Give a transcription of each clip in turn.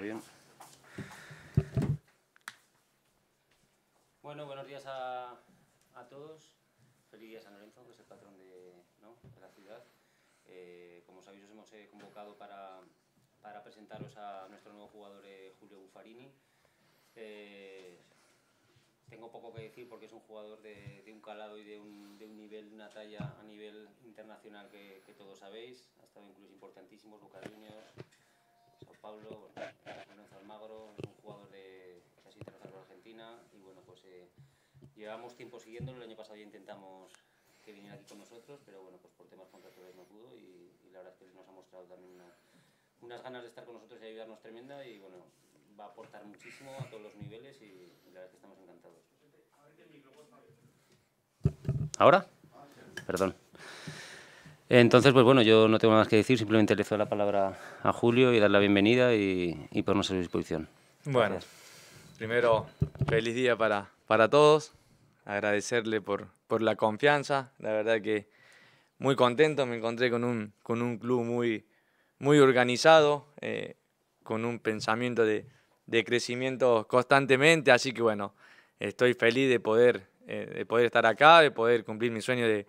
bien. Bueno, buenos días a, todos. Feliz día San Lorenzo, que es el patrón de, la ciudad. Eh, como sabéis, os hemos eh, convocado para, presentaros a nuestro nuevo jugador eh, Julio Buffarini. tengo poco que decir porque es un jugador de, un calado y de un, de nivel, una talla a nivel internacional que, todos sabéis. Ha estado incluso importantísimos, Luca Pablo, Almagro, es un jugador de Argentina y bueno, pues eh, llevamos tiempo siguiéndolo, el año pasado ya intentamos que viniera aquí con nosotros, pero bueno, pues por temas contractuales no pudo y, y la verdad es que nos ha mostrado también unas ganas de estar con nosotros y ayudarnos tremenda y bueno, va a aportar muchísimo a todos los niveles y, y la verdad es que estamos encantados. ¿Ahora? Perdón. Entonces, pues bueno, yo no tengo nada más que decir, simplemente le cedo la palabra a Julio y darle la bienvenida y, y ponernos a su disposición. Bueno, primero, feliz día para, para todos, agradecerle por, por la confianza, la verdad que muy contento, me encontré con un, con un club muy, muy organizado, eh, con un pensamiento de, de, crecimiento constantemente, así que bueno, estoy feliz de poder, eh, de poder estar acá, de poder cumplir mi sueño de,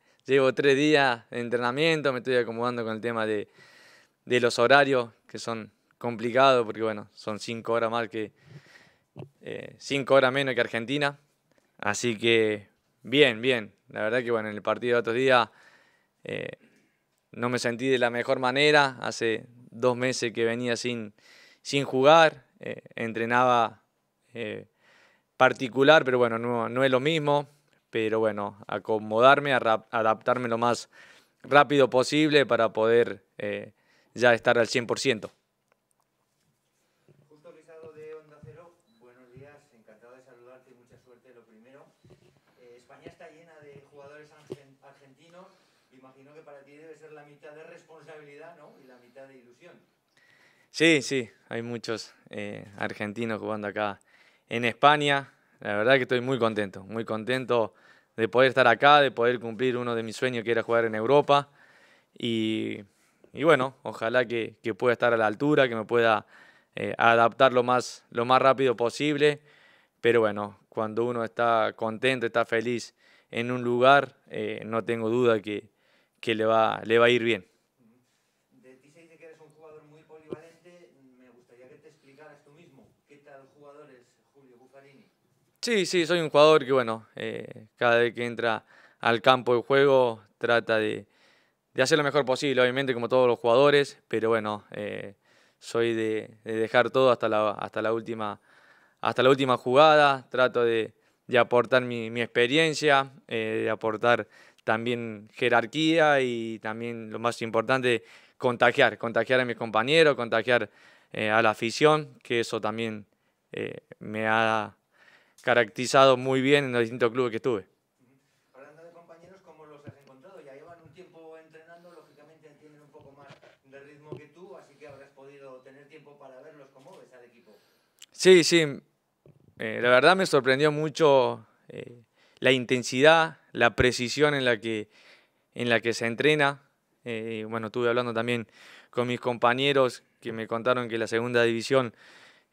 Llevo tres días de entrenamiento, me estoy acomodando con el tema de, los horarios, que son complicados, porque bueno, son cinco horas más que. Eh, cinco horas menos que Argentina. Así que, bien, bien. La verdad que bueno, en el partido de otros días eh, no me sentí de la mejor manera. Hace dos meses que venía sin, sin jugar. Eh, entrenaba particular, pero bueno, no, no es lo mismo pero bueno, acomodarme, adaptarme lo más rápido posible para poder eh, ya estar al 100%. Justo Rizado de Onda Cero, buenos días, encantado de saludarte y mucha suerte, lo primero. Eh, España está llena de jugadores argentinos, imagino que para ti debe ser la mitad de responsabilidad ¿no? y la mitad de ilusión. Sí, sí, hay muchos eh, argentinos jugando acá en España. La verdad que estoy muy contento, muy contento de poder estar acá, de poder cumplir uno de mis sueños que era jugar en Europa. Y, bueno, ojalá que, que, pueda estar a la altura, que me pueda eh, adaptar lo más, lo más rápido posible. Pero bueno, cuando uno está contento, está feliz en un lugar, eh, no tengo duda que, que le, va, le va a ir bien. De que eres un jugador muy polivalente. Me gustaría que te tú mismo qué tal jugador Julio Sí, sí, soy un jugador que, bueno, eh, cada vez que entra al campo de juego trata de, hacer lo mejor posible, obviamente, como todos los jugadores, pero bueno, eh, soy de, dejar todo hasta la, hasta la, última, hasta la última jugada, trato de, aportar mi, experiencia, eh, de aportar también jerarquía y también lo más importante, contagiar, contagiar a mis compañeros, contagiar a la afición, que eso también me ha caracterizado muy bien en los distintos clubes que estuve. Hablando de compañeros, ¿cómo los has encontrado? Ya llevan un tiempo entrenando, lógicamente tienen un poco más de ritmo que tú, así que habrás podido tener tiempo para verlos. ¿Cómo ves al equipo? Sí, sí. Eh, la verdad me sorprendió mucho eh, la intensidad, la precisión en la que, en la que se entrena. Eh, bueno, estuve hablando también con mis compañeros que me contaron que la segunda división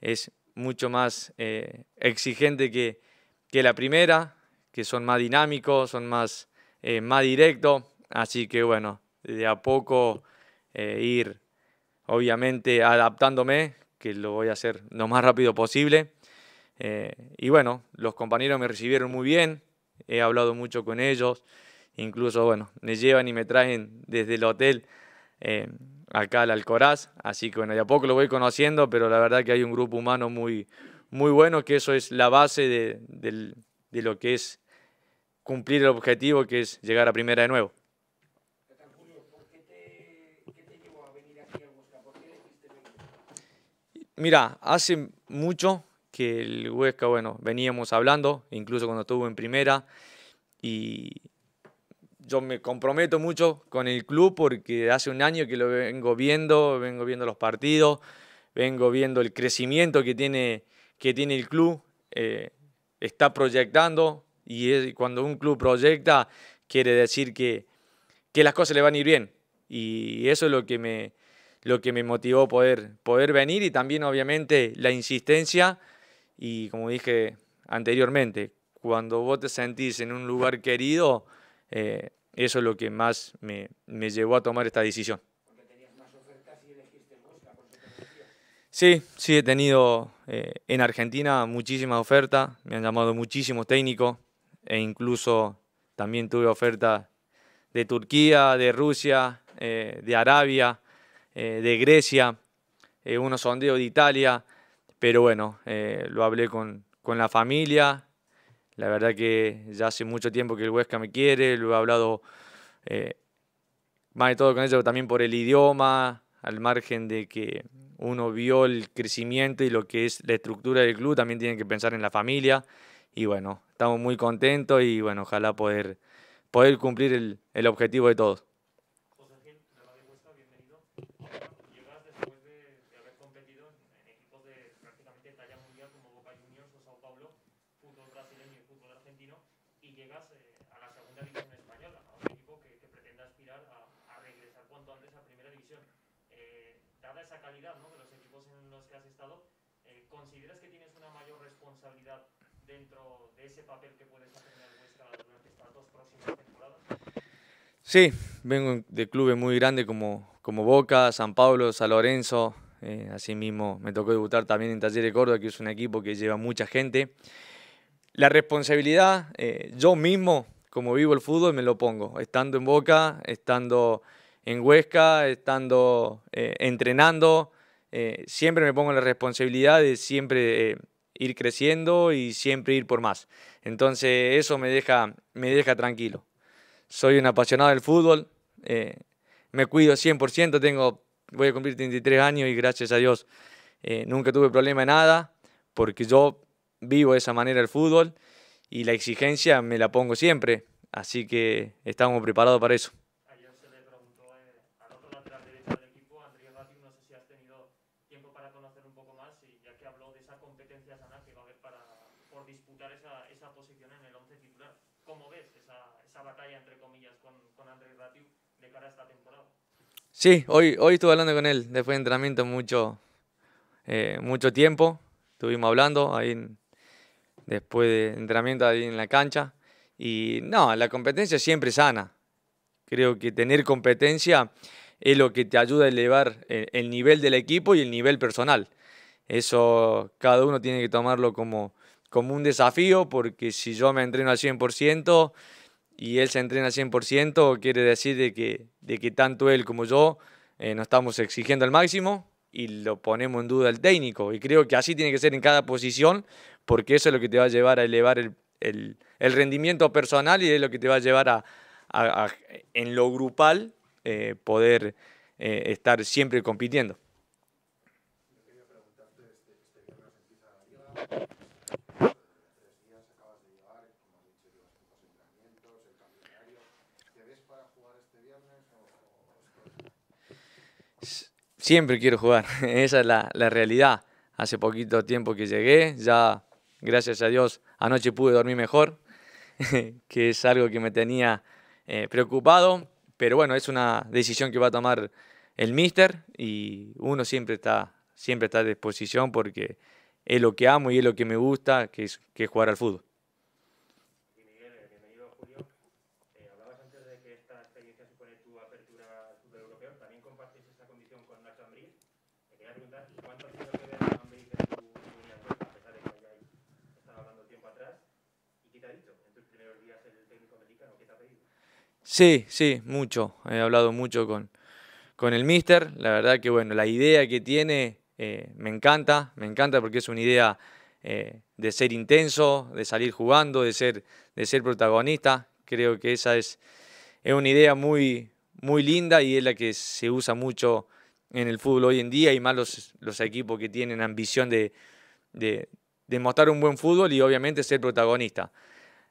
es mucho más eh, exigente que, que, la primera, que son más dinámicos, son más, eh, más directos. Así que bueno, de a poco eh, ir obviamente adaptándome, que lo voy a hacer lo más rápido posible. y bueno, los compañeros me recibieron muy bien, he hablado mucho con ellos, incluso bueno, me llevan y me traen desde el hotel acá al Alcoraz, así que bueno, de a poco lo voy conociendo, pero la verdad que hay un grupo humano muy, muy bueno, que eso es la base de, lo que es cumplir el objetivo, que es llegar a primera de nuevo. Mira, hace mucho que el Huesca, bueno, veníamos hablando, incluso cuando estuvo en primera, y yo me comprometo mucho con el club porque hace un año que lo vengo viendo, vengo viendo los partidos, vengo viendo el crecimiento que tiene, que tiene el club, eh, está proyectando y cuando un club proyecta quiere decir que, que, las cosas le van a ir bien y eso es lo que me, lo que me motivó poder, poder venir y también obviamente la insistencia y como dije anteriormente, cuando vos te sentís en un lugar querido, eh, eso es lo que más me, llevó a tomar esta decisión. sí, sí, he tenido eh, en Argentina muchísimas ofertas, me han llamado muchísimos técnicos e incluso también tuve ofertas de Turquía, de Rusia, eh, de Arabia, de Grecia, unos sondeos de Italia, pero bueno, lo hablé con, con la familia, la verdad que ya hace mucho tiempo que el Huesca me quiere, lo he hablado eh, más de todo con ellos, también por el idioma, al margen de que uno vio el crecimiento y lo que es la estructura del club, también tienen que pensar en la familia. Y bueno, estamos muy contentos y bueno, ojalá poder, poder cumplir el, el objetivo de todos. responsabilidad dentro de ese papel que puedes hacer en durante estas dos próximas temporadas? Sí, vengo de clubes muy grandes como, como Boca, San Pablo, San Lorenzo. Eh, asimismo, me tocó debutar también en Talleres Córdoba, que es un equipo que lleva mucha gente. La responsabilidad, eh, yo mismo, como vivo el fútbol, me lo pongo. Estando en Boca, estando en Huesca, estando eh, entrenando, eh, siempre me pongo la responsabilidad de siempre ir creciendo y siempre ir por más. Entonces eso me deja, me deja tranquilo. Soy un apasionado del fútbol, eh, me cuido 100%, tengo, voy a cumplir 33 años y gracias a Dios eh, nunca tuve problema en nada, porque yo vivo de esa manera el fútbol y la exigencia me la pongo siempre, así que estamos preparados para eso. tiempo para conocer un poco más, y ya que habló de esa competencia sana que va a haber para, por disputar esa, esa posición en el 11 titular. ¿Cómo ves esa, esa batalla, entre comillas, con, con Andrés Ratiu de cara a esta temporada? Sí, hoy, hoy estuve hablando con él, después de entrenamiento mucho, eh, mucho tiempo, estuvimos hablando ahí después de entrenamiento ahí en la cancha, y no, la competencia siempre sana. Creo que tener competencia es lo que te ayuda a elevar eh, el nivel del equipo y el nivel personal. Eso cada uno tiene que tomarlo como, como un desafío, porque si yo me entreno al 100% y él se entrena al 100%, quiere decir de que, de que tanto él como yo eh, nos estamos exigiendo al máximo y lo ponemos en duda el técnico. Y creo que así tiene que ser en cada posición, porque eso es lo que te va a llevar a elevar el, rendimiento personal y es lo que te va a llevar a en lo grupal eh, poder eh, estar siempre compitiendo. Siempre quiero jugar, esa es la, la realidad. Hace poquito tiempo que llegué, ya gracias a Dios anoche pude dormir mejor, que es algo que me tenía eh, preocupado. Pero bueno, es una decisión que va a tomar el mister y uno siempre está, siempre está a disposición porque es lo que amo y es lo que me gusta, que que es jugar al fútbol. Sí, sí, mucho. He hablado mucho con, con el mister. La verdad que, bueno, la idea que tiene eh, me encanta, me encanta porque es una idea eh, de ser intenso, de salir jugando, de ser, de ser protagonista. Creo que esa es, es una idea muy, muy linda y es la que se usa mucho en el fútbol hoy en día y más los, equipos que tienen ambición de, de, de mostrar un buen fútbol y obviamente ser protagonista.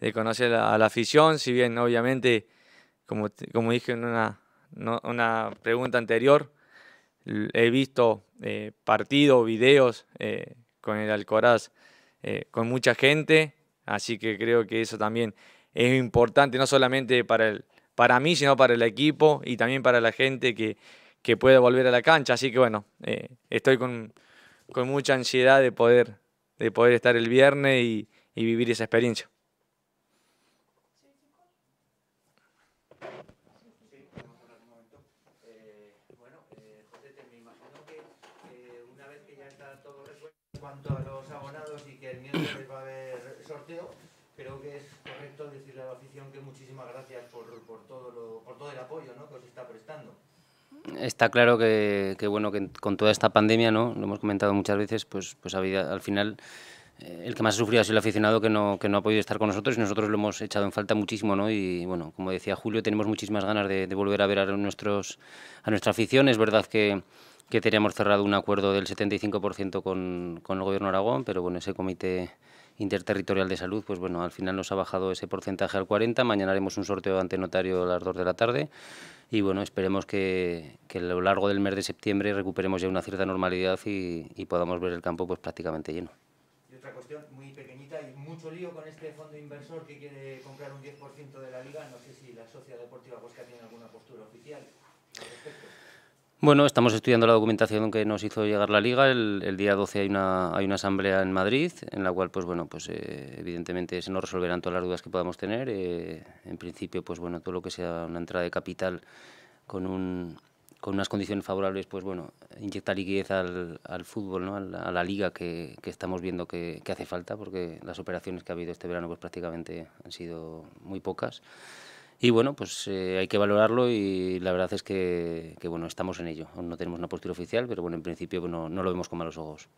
de conocer a la afición, si bien obviamente, como, como dije en una, una pregunta anterior, he visto eh, partidos, videos eh, con el Alcoraz, eh, con mucha gente, así que creo que eso también es importante, no solamente para, el, para mí, sino para el equipo y también para la gente que, que puede volver a la cancha. Así que bueno, estoy con, mucha ansiedad de poder, de poder estar el viernes y vivir esa experiencia. Pues está prestando. Está claro que, bueno que con toda esta pandemia, ¿no? lo hemos comentado muchas veces, pues, pues al final eh, el que más ha sufrido ha sido el aficionado que no, que no ha podido estar con nosotros y nosotros lo hemos echado en falta muchísimo. ¿no? Y bueno, como decía Julio, tenemos muchísimas ganas de, volver a ver a, nuestros, a nuestra afición. Es verdad que, que teníamos cerrado un acuerdo del 75% con, con el Gobierno de Aragón, pero bueno, ese comité interterritorial de salud, pues bueno, al final nos ha bajado ese porcentaje al 40. Mañana haremos un sorteo ante notario a las 2 de la tarde. Y bueno, esperemos que, que a lo largo del mes de septiembre recuperemos ya una cierta normalidad y, podamos ver el campo pues prácticamente lleno. Y otra cuestión muy pequeñita, hay mucho lío con este fondo inversor que quiere comprar un 10% de la liga. No sé si la Sociedad Deportiva Bosca tiene alguna postura oficial al respecto. Bueno, estamos estudiando la documentación que nos hizo llegar la Liga. El, día 12 hay una, hay una asamblea en Madrid, en la cual, pues bueno, pues eh, evidentemente se nos resolverán todas las dudas que podamos tener. Eh, en principio, pues bueno, todo lo que sea una entrada de capital con, un, con unas condiciones favorables, pues bueno, inyecta liquidez al, fútbol, ¿no? a, la, liga que, estamos viendo que, que hace falta, porque las operaciones que ha habido este verano pues prácticamente han sido muy pocas. Y bueno, pues eh, hay que valorarlo y la verdad es que, bueno, estamos en ello. No tenemos una postura oficial, pero bueno, en principio no, lo vemos con malos ojos.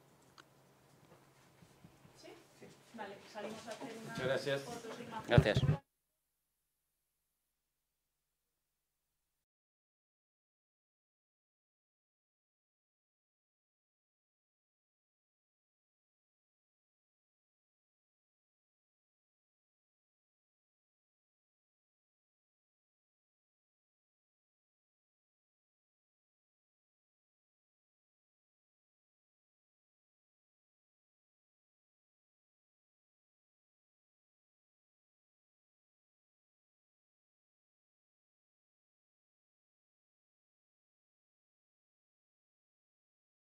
Muchas gracias. Gracias.